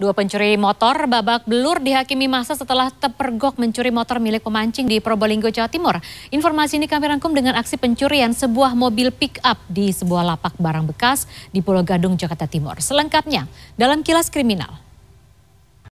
Dua pencuri motor babak belur dihakimi masa setelah terpergok mencuri motor milik pemancing di Probolinggo, Jawa Timur. Informasi ini kami rangkum dengan aksi pencurian sebuah mobil pick-up di sebuah lapak barang bekas di Pulau Gadung, Jakarta Timur. Selengkapnya dalam kilas kriminal.